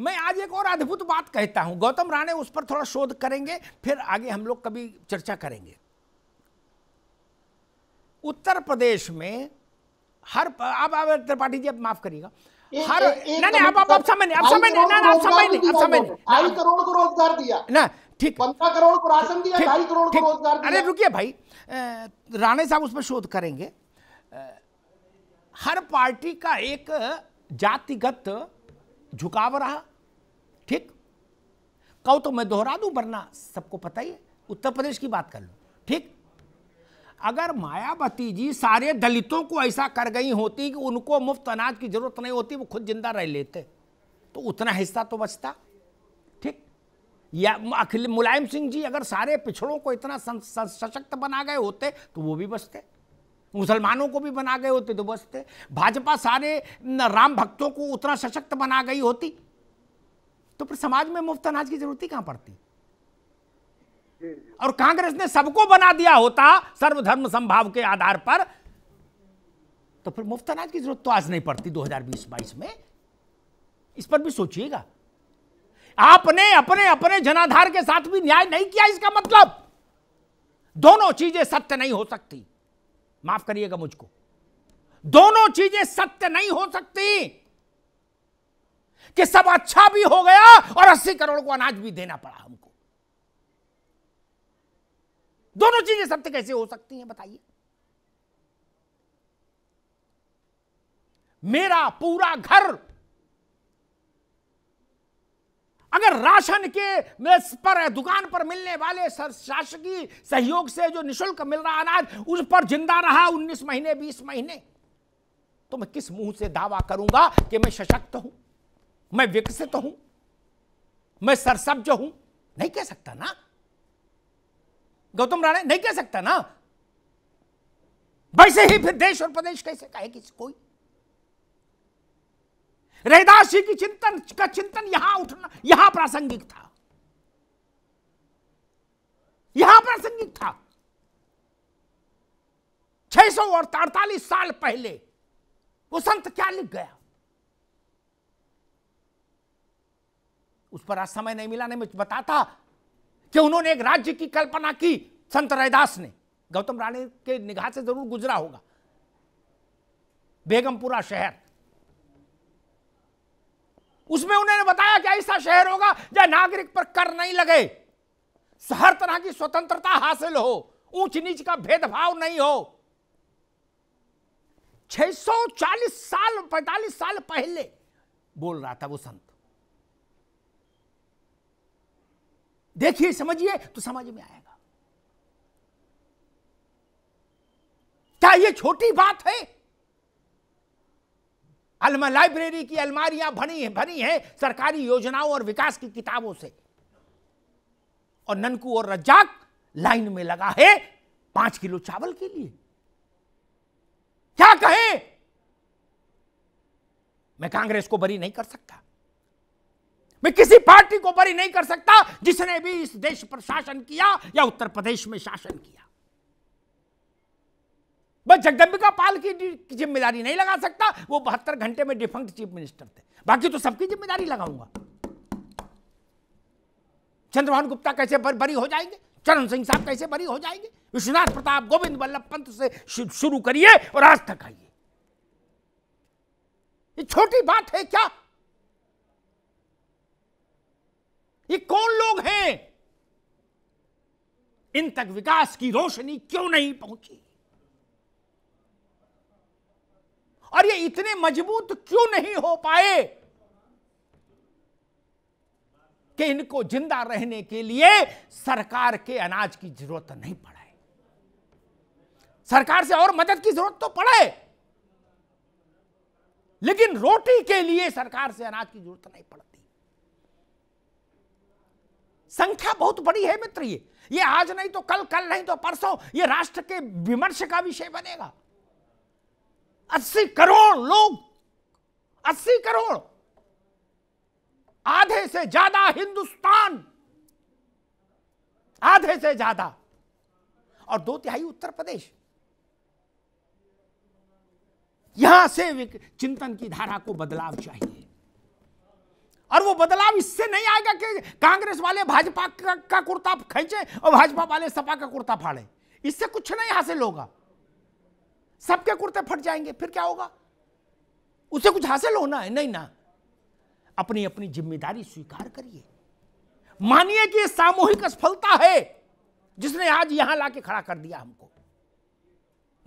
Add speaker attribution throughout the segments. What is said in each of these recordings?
Speaker 1: मैं आज एक और अद्भुत बात कहता हूं गौतम राणे उस पर थोड़ा शोध करेंगे फिर आगे हम लोग कभी चर्चा करेंगे उत्तर प्रदेश में हर आप आप त्रिपाठी जी माफ करिएगा हर नहीं नहीं आप आप समय नहीं समय नहीं ना आप समझ नहीं आप समय नहीं ढाई करोड़ को रोजगार दिया ना ठीक पंद्रह करोड़ को राशन दिया ढाई करोड़ को रोजगार दिया अरे रुकिए भाई राणे साहब उस पर शोध करेंगे हर पार्टी का एक जातिगत झुकाव रहा ठीक कहो तो मैं दोहरा दूं वरना सबको पता ही है उत्तर प्रदेश की बात कर लो ठीक अगर मायावती जी सारे दलितों को ऐसा कर गई होती कि उनको मुफ्त अनाज की जरूरत नहीं होती वो खुद जिंदा रह लेते तो उतना हिस्सा तो बचता ठीक या अखिल मुलायम सिंह जी अगर सारे पिछड़ों को इतना सशक्त बना गए होते तो वो भी बचते मुसलमानों को भी बना गए होते तो बस थे भाजपा सारे राम भक्तों को उतना सशक्त बना गई होती तो फिर समाज में मुफ्त अनाज की जरूरत ही कहां पड़ती और कांग्रेस ने सबको बना दिया होता सर्वधर्म संभाव के आधार पर तो फिर मुफ्त अनाज की जरूरत तो आज नहीं पड़ती 2020-22 में इस पर भी सोचिएगा आपने अपने अपने जनाधार के साथ भी न्याय नहीं किया इसका मतलब दोनों चीजें सत्य नहीं हो सकती माफ करिएगा मुझको दोनों चीजें सत्य नहीं हो सकती कि सब अच्छा भी हो गया और अस्सी करोड़ को अनाज भी देना पड़ा हमको दोनों चीजें सत्य कैसे हो सकती हैं बताइए मेरा पूरा घर अगर राशन के पर दुकान पर मिलने वाले शासकीय सहयोग से जो निशुल्क मिल रहा अनाज उस पर जिंदा रहा 19 महीने 20 महीने तो मैं किस मुंह से दावा करूंगा कि मैं सशक्त हूं मैं विकसित हूं मैं सरसब्ज हूं नहीं कह सकता ना गौतम राणे नहीं कह सकता ना वैसे ही फिर देश और प्रदेश कैसे कहेगी कोई रहदास जी की चिंतन का चिंतन यहां उठना यहां प्रासंगिक था यहां प्रासंगिक था छह सौ और अड़तालीस साल पहले वो संत क्या लिख गया उस पर आज समय नहीं मिला नहीं मैं बताता कि उन्होंने एक राज्य की कल्पना की संत रैदास ने गौतम राणे के निगाह से जरूर गुजरा होगा बेगमपुरा शहर उसमें उन्होंने बताया कि ऐसा शहर होगा जहां नागरिक पर कर नहीं लगे हर तरह की स्वतंत्रता हासिल हो ऊंच नीच का भेदभाव नहीं हो 640 साल 45 साल पहले बोल रहा था वो संत देखिए समझिए तो समझ में आएगा क्या ये छोटी बात है अलमा लाइब्रेरी की अलमारियां भरी भरी हैं सरकारी योजनाओं और विकास की किताबों से और ननकू और रज्जाक लाइन में लगा है पांच किलो चावल के लिए क्या कहें मैं कांग्रेस को बरी नहीं कर सकता मैं किसी पार्टी को बरी नहीं कर सकता जिसने भी इस देश पर शासन किया या उत्तर प्रदेश में शासन किया वह जगदम्बिका पाल की जिम्मेदारी नहीं लगा सकता वो बहत्तर घंटे में डिफंक्ट चीफ मिनिस्टर थे बाकी तो सबकी जिम्मेदारी लगाऊंगा चंद्रमोहन गुप्ता कैसे बरी हो जाएंगे चरण सिंह साहब कैसे बरी हो जाएंगे विश्वनाथ प्रताप गोविंद वल्लभ पंत से शुरू करिए और आज तक आइए ये छोटी बात है क्या ये कौन लोग हैं इन तक विकास की रोशनी क्यों नहीं पहुंची और ये इतने मजबूत क्यों नहीं हो पाए कि इनको जिंदा रहने के लिए सरकार के अनाज की जरूरत नहीं पड़े सरकार से और मदद की जरूरत तो पड़े लेकिन रोटी के लिए सरकार से अनाज की जरूरत नहीं पड़ती संख्या बहुत बड़ी है मित्र ये ये आज नहीं तो कल कल नहीं तो परसों ये राष्ट्र के विमर्श का विषय बनेगा अस्सी करोड़ लोग अस्सी करोड़ आधे से ज्यादा हिंदुस्तान आधे से ज्यादा और दो तिहाई उत्तर प्रदेश यहां से चिंतन की धारा को बदलाव चाहिए और वो बदलाव इससे नहीं आएगा कि कांग्रेस वाले भाजपा का, का कुर्ता खींचे और भाजपा वाले सपा का कुर्ता फाड़े इससे कुछ नहीं हासिल होगा सबके कुर्ते फट जाएंगे फिर क्या होगा उसे कुछ हासिल होना है नहीं ना अपनी अपनी जिम्मेदारी स्वीकार करिए मानिए कि यह सामूहिक असफलता है जिसने आज यहां लाके खड़ा कर दिया हमको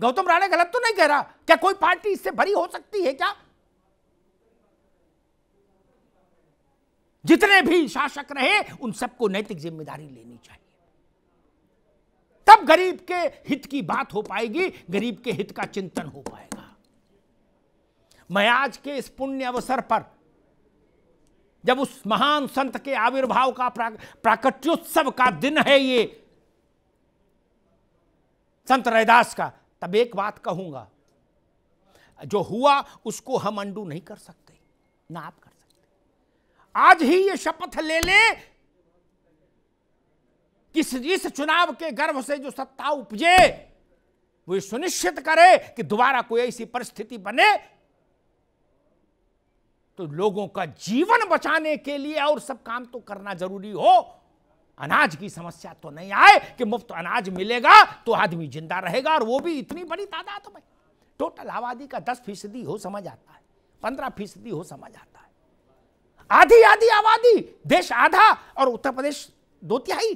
Speaker 1: गौतम राणे गलत तो नहीं कह रहा क्या कोई पार्टी इससे भरी हो सकती है क्या जितने भी शासक रहे उन सबको नैतिक जिम्मेदारी लेनी चाहिए तब गरीब के हित की बात हो पाएगी गरीब के हित का चिंतन हो पाएगा मैं आज के इस पुण्य अवसर पर जब उस महान संत के आविर्भाव का प्राकट्योत्सव का दिन है ये संत रैदास का तब एक बात कहूंगा जो हुआ उसको हम अंडू नहीं कर सकते ना आप कर सकते आज ही ये शपथ ले ले किस इस चुनाव के गर्भ से जो सत्ता उपजे वो सुनिश्चित करे कि दोबारा कोई ऐसी परिस्थिति बने तो लोगों का जीवन बचाने के लिए और सब काम तो करना जरूरी हो अनाज की समस्या तो नहीं आए कि मुफ्त अनाज मिलेगा तो आदमी जिंदा रहेगा और वो भी इतनी बड़ी तादाद में टोटल आबादी का दस फीसदी हो समझ आता है पंद्रह फीसदी हो समझ आता
Speaker 2: है आधी आधी
Speaker 1: आबादी देश आधा और उत्तर प्रदेश दो तिहाई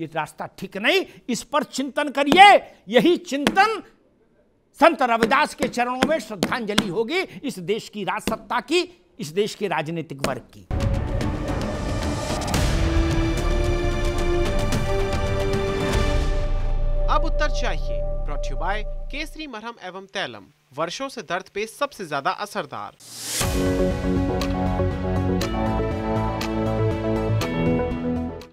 Speaker 1: ये रास्ता ठीक नहीं इस पर चिंतन करिए यही चिंतन संत रविदास के चरणों में श्रद्धांजलि होगी इस देश की राजसत्ता की इस देश के राजनीतिक वर्ग की अब उत्तर चाहिए प्रोट्यूबाई केसरी मरहम एवं तैलम वर्षों से दर्द पे सबसे ज्यादा असरदार